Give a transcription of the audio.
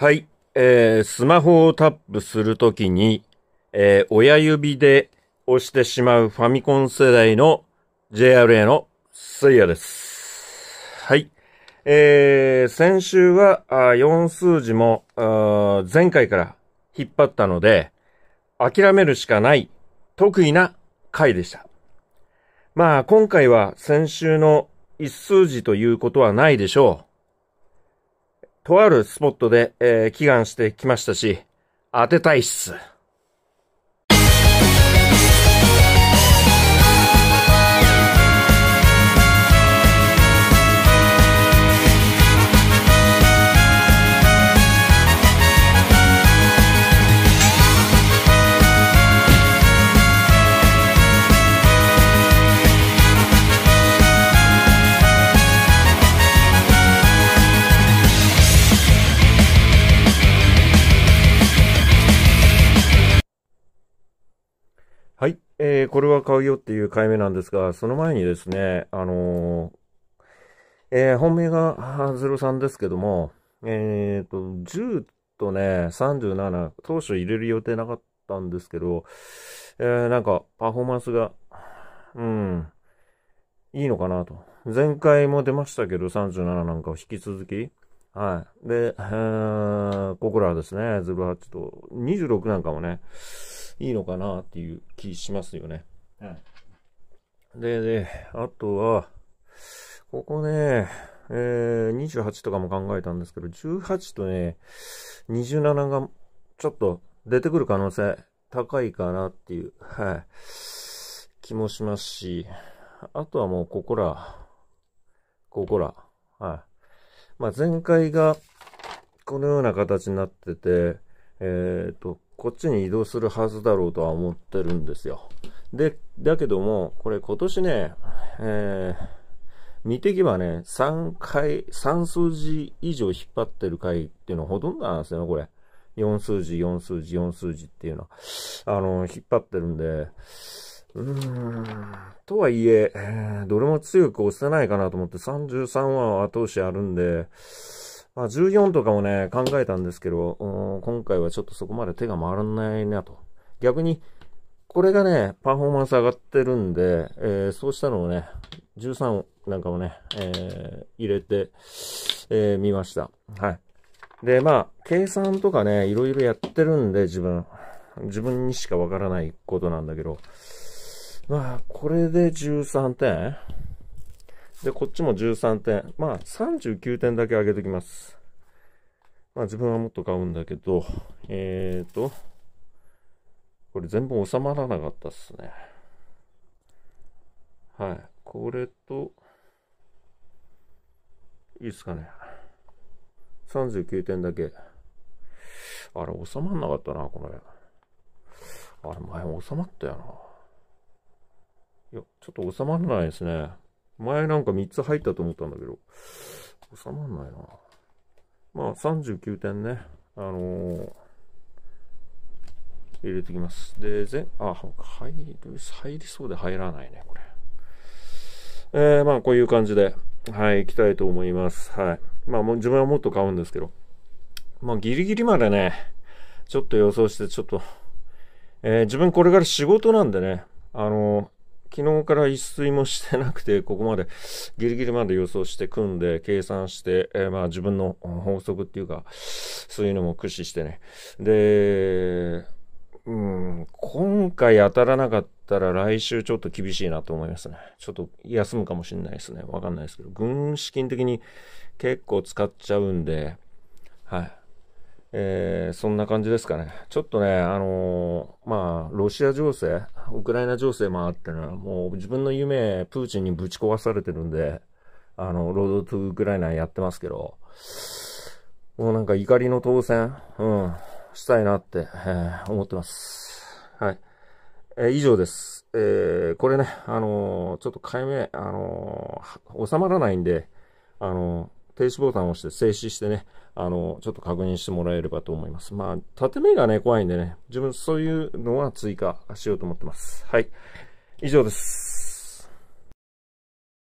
はい。えー、スマホをタップするときに、えー、親指で押してしまうファミコン世代の JRA のせいやです。はい。えー、先週は、あ4数字も、前回から引っ張ったので、諦めるしかない得意な回でした。まあ、今回は先週の1数字ということはないでしょう。とあるスポットで、えー、祈願してきましたし、当てたいっす。えー、これは買うよっていうい目なんですが、その前にですね、あのー、えー、本命がハズさんですけども、えっ、と、10とね、37、当初入れる予定なかったんですけど、えなんか、パフォーマンスが、うん、いいのかなと。前回も出ましたけど、37なんかを引き続き、はい。で、えー、ここらはですね、ズブハッチと、26なんかもね、いいのかなっていう気しますよね。はい。で、で、あとは、ここね、えー、28とかも考えたんですけど、18とね、27がちょっと出てくる可能性高いかなっていう、はい、気もしますし、あとはもうここら、ここら、はい。まあ、前回がこのような形になってて、えっ、ー、と、こっちに移動するはずだろうとは思ってるんですよ。で、だけども、これ今年ね、えー、見ていけばね、3回、3数字以上引っ張ってる回っていうのはほとんどなんですよね、これ。4数字、4数字、4数字っていうのは、あの、引っ張ってるんで、うーん。とはいえ、どれも強く押せないかなと思って、33は後押しあるんで、まあ、14とかもね、考えたんですけど、今回はちょっとそこまで手が回らないなと。逆に、これがね、パフォーマンス上がってるんで、えー、そうしたのをね、13なんかもね、えー、入れて、えー、見ました。はい。で、まあ、計算とかね、いろいろやってるんで、自分。自分にしかわからないことなんだけど、まあ、これで13点。で、こっちも13点。まあ、39点だけ上げときます。まあ、自分はもっと買うんだけど、えーと、これ全部収まらなかったっすね。はい。これと、いいっすかね。39点だけ。あれ、収まんなかったな、これ。あれ、前収まったよな。いや、ちょっと収まらないですね。前なんか3つ入ったと思ったんだけど、収まらないな。まあ、39点ね。あのー、入れてきます。で、ぜあ、入り、入りそうで入らないね、これ。えー、まあ、こういう感じで、はい、いきたいと思います。はい。まあ、もう自分はもっと買うんですけど、まあ、ギリギリまでね、ちょっと予想して、ちょっと、えー、自分これから仕事なんでね、あの昨日から一睡もしてなくて、ここまでギリギリまで予想して組んで計算して、えー、まあ自分の法則っていうか、そういうのも駆使してね。で、うん、今回当たらなかったら来週ちょっと厳しいなと思いますね。ちょっと休むかもしれないですね。わかんないですけど、軍資金的に結構使っちゃうんで、はい。えー、そんな感じですかね。ちょっとね、あのー、まあ、ロシア情勢、ウクライナ情勢もあってね、もう自分の夢、プーチンにぶち壊されてるんで、あの、ロードトゥウクライナやってますけど、もうなんか怒りの当選、うん、したいなって、えー、思ってます。はい。えー、以上です。えー、これね、あのー、ちょっと解明、あの収まらないんで、あの停止ボタンを押して静止してね、あの、ちょっと確認してもらえればと思います。まあ、縦目がね、怖いんでね、自分そういうのは追加しようと思ってます。はい。以上です。